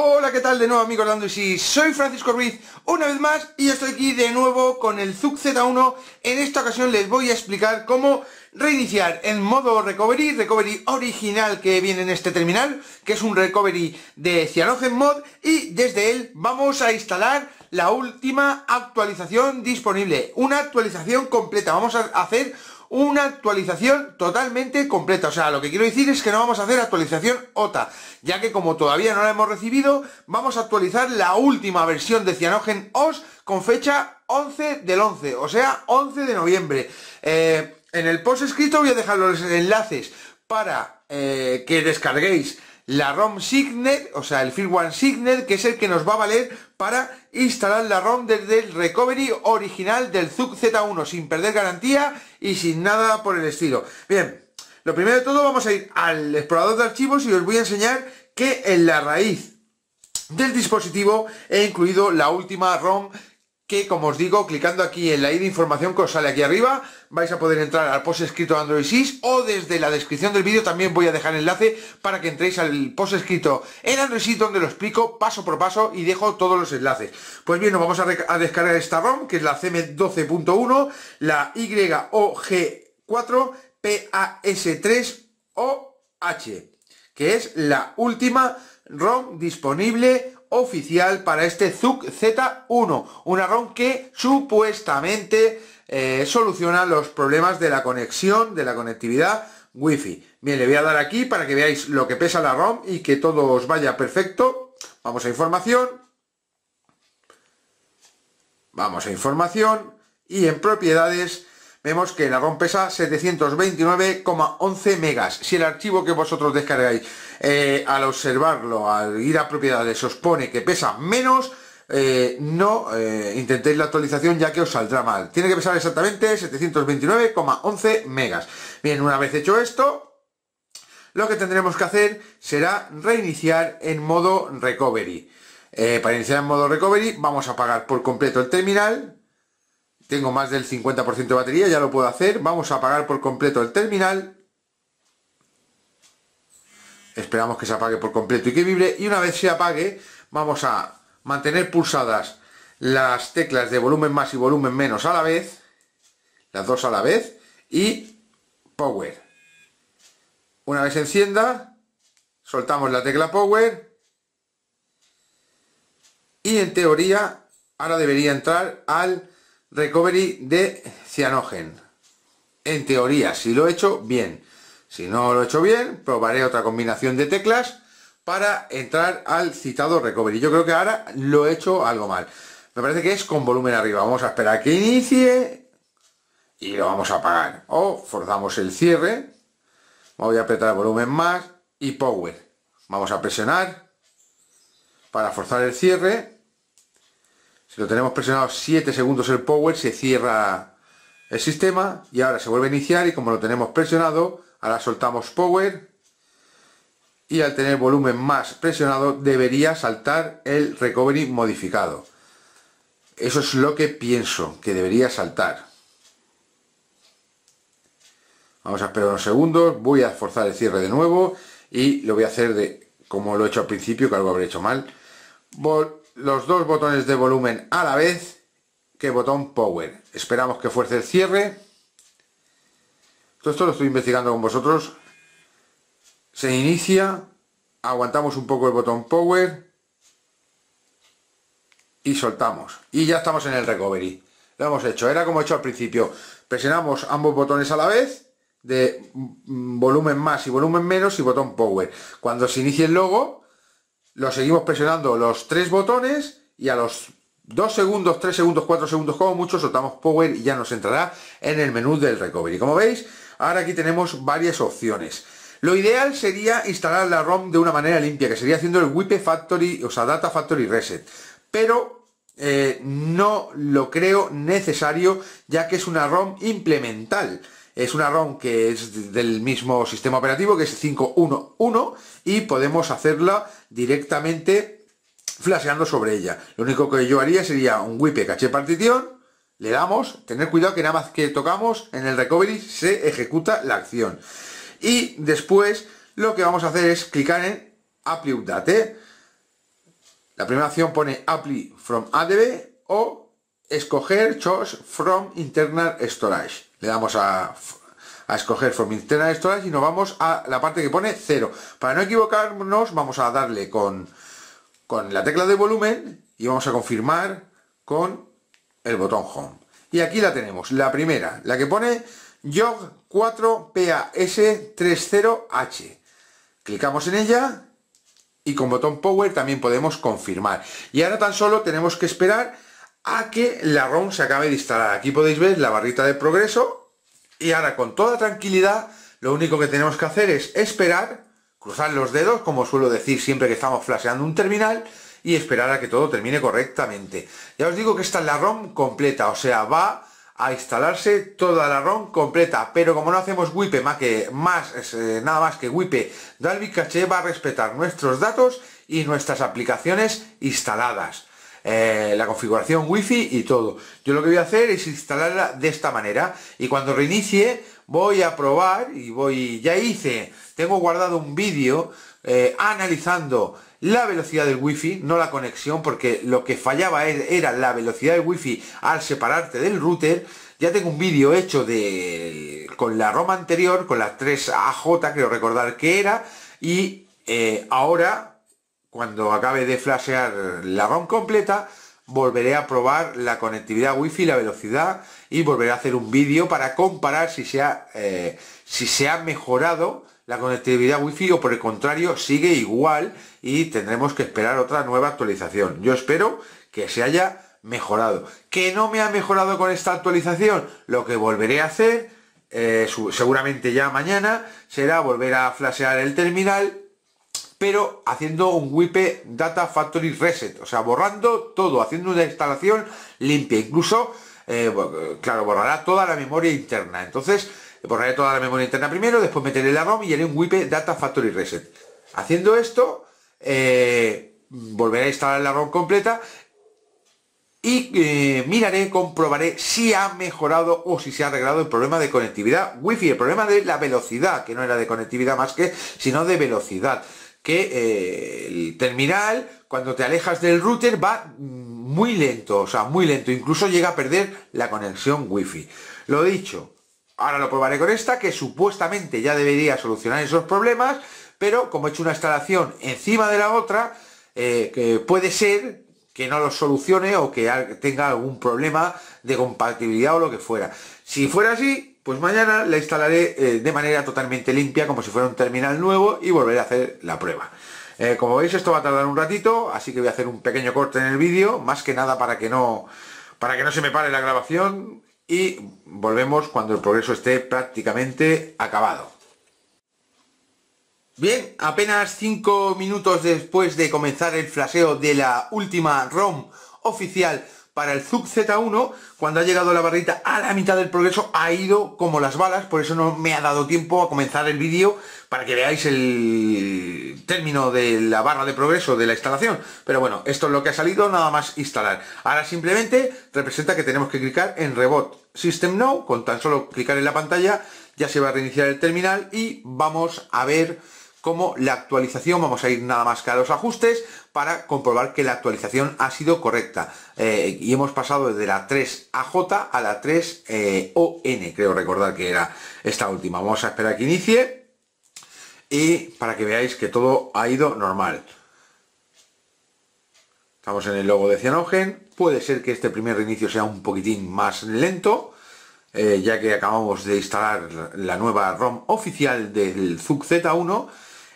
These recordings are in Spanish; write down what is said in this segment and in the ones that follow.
Hola, ¿qué tal? De nuevo amigos Dando y soy Francisco Ruiz una vez más y estoy aquí de nuevo con el ZUC Z1. En esta ocasión les voy a explicar cómo reiniciar el modo recovery, recovery original que viene en este terminal, que es un recovery de CyanogenMod Mod y desde él vamos a instalar la última actualización disponible, una actualización completa. Vamos a hacer una actualización totalmente completa. O sea, lo que quiero decir es que no vamos a hacer actualización OTA, ya que como todavía no la hemos recibido, vamos a actualizar la última versión de Cyanogen OS con fecha 11 del 11, o sea, 11 de noviembre. Eh, en el post escrito voy a dejar los enlaces para eh, que descarguéis la ROM Signet, o sea, el one Signet, que es el que nos va a valer para instalar la ROM desde el recovery original del ZUC Z1, sin perder garantía y sin nada por el estilo. Bien, lo primero de todo vamos a ir al explorador de archivos y os voy a enseñar que en la raíz del dispositivo he incluido la última ROM que como os digo, clicando aquí en la i de información que os sale aquí arriba, vais a poder entrar al post escrito Android 6 o desde la descripción del vídeo también voy a dejar el enlace para que entréis al post escrito en Android 6 donde lo explico paso por paso y dejo todos los enlaces. Pues bien, nos vamos a, descargar esta ROM que es la CM12.1, la YOG4 PAS3 OH, que es la última ROM disponible oficial para este ZUC Z1, una ROM que supuestamente eh, soluciona los problemas de la conexión, de la conectividad Wi-Fi. Bien, le voy a dar aquí para que veáis lo que pesa la ROM y que todo os vaya perfecto. Vamos a información. Vamos a información y en propiedades vemos que la rom pesa 729,11 megas. Si el archivo que vosotros descargáis eh, al observarlo, al ir a propiedades, os pone que pesa menos, eh, no eh, intentéis la actualización ya que os saldrá mal. Tiene que pesar exactamente 729,11 megas. Bien, una vez hecho esto, lo que tendremos que hacer será reiniciar en modo recovery. para iniciar en modo recovery vamos a apagar por completo el terminal, tengo más del 50% de batería, ya lo puedo hacer. Vamos a apagar por completo el terminal. Esperamos que se apague por completo y que vibre. Y una vez se apague, vamos a mantener pulsadas las teclas de volumen más y volumen menos a la vez. Las dos a la vez. Y power. Una vez encienda, soltamos la tecla power. Y en teoría, ahora debería entrar al recovery de cianogen. En teoría, si lo he hecho, bien. Si no lo he hecho bien, probaré otra combinación de teclas para entrar al citado recovery. Yo creo que ahora lo he hecho algo mal. Me parece que es con volumen arriba. Vamos a esperar que inicie y lo vamos a apagar. O forzamos el cierre. Voy a apretar volumen más y power. Vamos a presionar para forzar el cierre si lo tenemos presionado 7 segundos el power, se cierra el sistema y ahora se vuelve a iniciar y como lo tenemos presionado, ahora soltamos power y al tener volumen más presionado debería saltar el recovery modificado. Eso es lo que pienso, que debería saltar. Vamos a esperar unos segundos, voy a forzar el cierre de nuevo y lo voy a hacer de como lo he hecho al principio, que algo habré hecho mal los dos botones de volumen a la vez que botón power. Esperamos que fuerce el cierre. Todo esto lo estoy investigando con vosotros. Se inicia, aguantamos un poco el botón power y soltamos. Y ya estamos en el recovery. Lo hemos hecho, era como he hecho al principio. Presionamos ambos botones a la vez de mm, volumen más y volumen menos y botón power. Cuando se inicie el logo, lo seguimos presionando los tres botones y a los 2 segundos, 3 segundos, 4 segundos como mucho, soltamos Power y ya nos entrará en el menú del Recovery. Como veis, ahora aquí tenemos varias opciones. Lo ideal sería instalar la ROM de una manera limpia, que sería haciendo el WIPE Factory, o sea, Data Factory Reset. Pero eh, no lo creo necesario, ya que es una ROM implemental es una ROM que es del mismo sistema operativo, que es 511, y podemos hacerla directamente flasheando sobre ella. Lo único que yo haría sería un WIPE caché partición, le damos, tener cuidado que nada más que tocamos en el recovery se ejecuta la acción. Y después lo que vamos a hacer es clicar en Apply Update. ¿eh? La primera opción pone Apply from ADB o escoger Choose from Internal Storage. Le damos a, escoger From de Storage y nos vamos a la parte que pone 0. Para no equivocarnos, vamos a darle con, con la tecla de volumen y vamos a confirmar con el botón Home. Y aquí la tenemos, la primera, la que pone YOG 4 PAS30H. Clicamos en ella y con botón Power también podemos confirmar. Y ahora tan solo tenemos que esperar a que la ROM se acabe de instalar. Aquí podéis ver la barrita de progreso y ahora con toda tranquilidad lo único que tenemos que hacer es esperar, cruzar los dedos, como suelo decir siempre que estamos flasheando un terminal, y esperar a que todo termine correctamente. Ya os digo que esta es la ROM completa, o sea, va a instalarse toda la ROM completa, pero como no hacemos WIPE más que más, eh, nada más que WIPE, Dalvik Cache va a respetar nuestros datos y nuestras aplicaciones instaladas. Eh, la configuración wifi y todo. Yo lo que voy a hacer es instalarla de esta manera y cuando reinicie voy a probar y voy... Ya hice, tengo guardado un vídeo eh, analizando la velocidad del wifi, no la conexión, porque lo que fallaba er, era la velocidad del wifi al separarte del router. Ya tengo un vídeo hecho de con la Roma anterior, con la 3AJ, creo recordar que era, y eh, ahora cuando acabe de flashear la ROM completa, volveré a probar la conectividad wifi, la velocidad y volveré a hacer un vídeo para comparar si se ha, eh, si se ha mejorado la conectividad wifi o por el contrario sigue igual y tendremos que esperar otra nueva actualización. Yo espero que se haya mejorado. ¿Que no me ha mejorado con esta actualización? Lo que volveré a hacer, eh, seguramente ya mañana, será volver a flashear el terminal pero haciendo un WIPE Data Factory Reset, o sea, borrando todo, haciendo una instalación limpia, incluso, eh, claro, borrará toda la memoria interna, entonces borraré toda la memoria interna primero, después meteré la ROM y haré un WIPE Data Factory Reset. Haciendo esto, eh, volveré a instalar la ROM completa y eh, miraré, comprobaré si ha mejorado o si se ha arreglado el problema de conectividad wifi, el problema de la velocidad, que no era de conectividad más que, sino de velocidad que eh, el terminal, cuando te alejas del router, va mm, muy lento, o sea, muy lento. Incluso llega a perder la conexión wifi. Lo dicho, ahora lo probaré con esta, que supuestamente ya debería solucionar esos problemas, pero como he hecho una instalación encima de la otra, eh, que puede ser que no lo solucione o que tenga algún problema de compatibilidad o lo que fuera. Si fuera así, pues mañana la instalaré eh, de manera totalmente limpia, como si fuera un terminal nuevo, y volveré a hacer la prueba. Eh, como veis esto va a tardar un ratito, así que voy a hacer un pequeño corte en el vídeo, más que nada para que no, para que no se me pare la grabación, y volvemos cuando el progreso esté prácticamente acabado. Bien, apenas 5 minutos después de comenzar el flaseo de la última ROM oficial para el Zug Z1, cuando ha llegado la barrita a la mitad del progreso, ha ido como las balas, por eso no me ha dado tiempo a comenzar el vídeo para que veáis el término de la barra de progreso de la instalación. Pero bueno, esto es lo que ha salido, nada más instalar. Ahora simplemente representa que tenemos que clicar en Rebot System Now, con tan solo clicar en la pantalla ya se va a reiniciar el terminal y vamos a ver como la actualización. Vamos a ir nada más que a los ajustes para comprobar que la actualización ha sido correcta. Eh, y hemos pasado de la 3AJ a la 3ON, eh, creo recordar que era esta última. Vamos a esperar que inicie y para que veáis que todo ha ido normal. Estamos en el logo de Cianogen Puede ser que este primer inicio sea un poquitín más lento, eh, ya que acabamos de instalar la nueva ROM oficial del ZUK Z1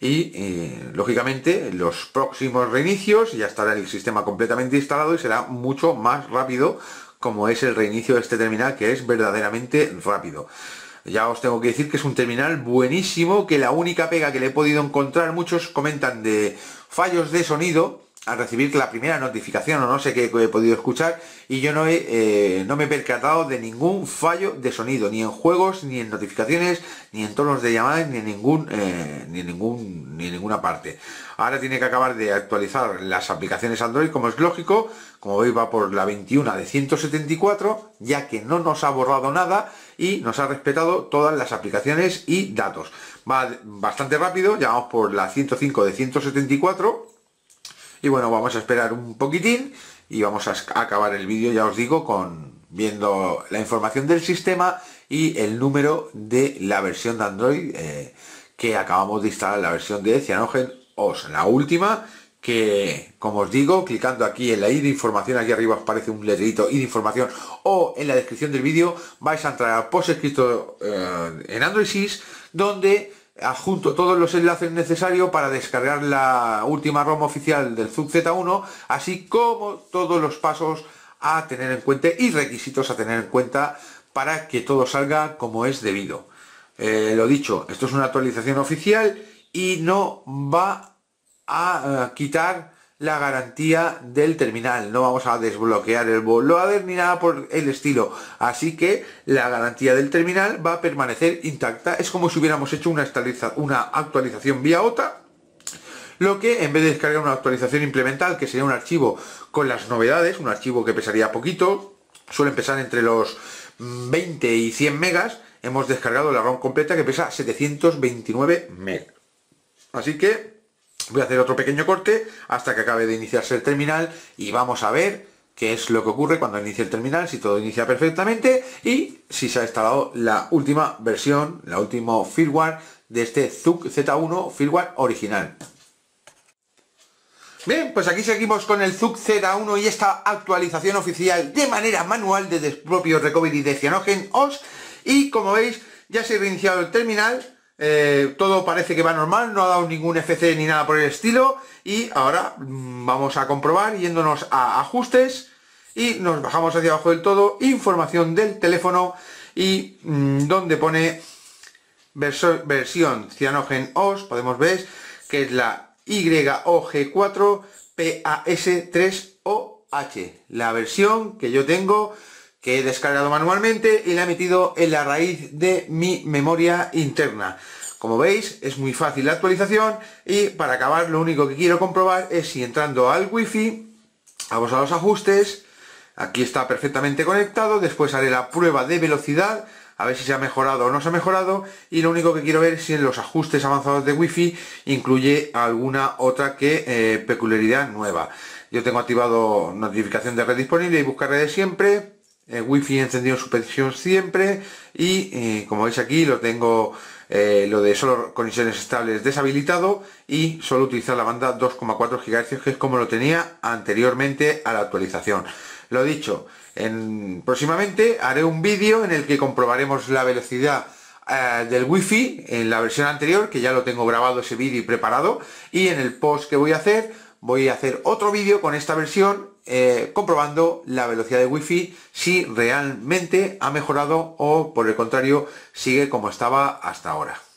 y eh, lógicamente los próximos reinicios ya estará el sistema completamente instalado y será mucho más rápido como es el reinicio de este terminal que es verdaderamente rápido ya os tengo que decir que es un terminal buenísimo que la única pega que le he podido encontrar muchos comentan de fallos de sonido recibir la primera notificación o no sé qué he podido escuchar y yo no, eh, no me he percatado de ningún fallo de sonido, ni en juegos, ni en notificaciones, ni en tonos de llamadas, eh, ni en ningún, ni ningún, ni ninguna parte. Ahora tiene que acabar de actualizar las aplicaciones Android, como es lógico, como veis va por la 21 de 174, ya que no nos ha borrado nada y nos ha respetado todas las aplicaciones y datos. Va bastante rápido, ya por la 105 de 174 y bueno, vamos a esperar un poquitín y vamos a acabar el vídeo, ya os digo, con viendo la información del sistema y el número de la versión de Android eh, que acabamos de instalar, la versión de Cyanogen OS, la última, que como os digo, clicando aquí en la i de información, aquí arriba os parece un letrito i de información o en la descripción del vídeo, vais a entrar a post escrito eh, en Android 6, donde Ajunto todos los enlaces necesarios para descargar la última ROM oficial del ZUK Z1, así como todos los pasos a tener en cuenta y requisitos a tener en cuenta para que todo salga como es debido. Eh, lo dicho, esto es una actualización oficial y no va a eh, quitar la garantía del terminal. No vamos a desbloquear el bootloader ni nada por el estilo. Así que la garantía del terminal va a permanecer intacta. Es como si hubiéramos hecho una, actualización vía OTA. Lo que en vez de descargar una actualización implemental, que sería un archivo con las novedades, un archivo que pesaría poquito, suele pesar entre los 20 y 100 megas, hemos descargado la ROM completa que pesa 729 megas. Así que Voy a hacer otro pequeño corte hasta que acabe de iniciarse el terminal y vamos a ver qué es lo que ocurre cuando inicia el terminal, si todo inicia perfectamente y si se ha instalado la última versión, la última firmware de este ZUK Z1 firmware original. Bien, pues aquí seguimos con el ZUK Z1 y esta actualización oficial de manera manual desde el propio Recovery de Cyanogen OS y como veis ya se ha reiniciado el terminal eh, todo parece que va normal, no ha dado ningún FC ni nada por el estilo y ahora mm, vamos a comprobar yéndonos a ajustes y nos bajamos hacia abajo del todo, información del teléfono y mm, donde pone versión Cyanogen OS, podemos ver que es la YOG4 PAS3OH, la versión que yo tengo he descargado manualmente y la he metido en la raíz de mi memoria interna. Como veis, es muy fácil la actualización y para acabar lo único que quiero comprobar es si entrando al wifi, vamos a los ajustes, aquí está perfectamente conectado, después haré la prueba de velocidad, a ver si se ha mejorado o no se ha mejorado y lo único que quiero ver es si en los ajustes avanzados de wifi incluye alguna otra que eh, peculiaridad nueva. Yo tengo activado notificación de red disponible y buscar redes siempre, eh, wifi encendido en suspensión siempre y eh, como veis aquí lo tengo eh, lo de solo conexiones estables deshabilitado y solo utilizar la banda 2,4 GHz que es como lo tenía anteriormente a la actualización lo dicho en, próximamente haré un vídeo en el que comprobaremos la velocidad eh, del wifi en la versión anterior que ya lo tengo grabado ese vídeo y preparado y en el post que voy a hacer voy a hacer otro vídeo con esta versión eh, comprobando la velocidad de wifi si realmente ha mejorado o por el contrario sigue como estaba hasta ahora.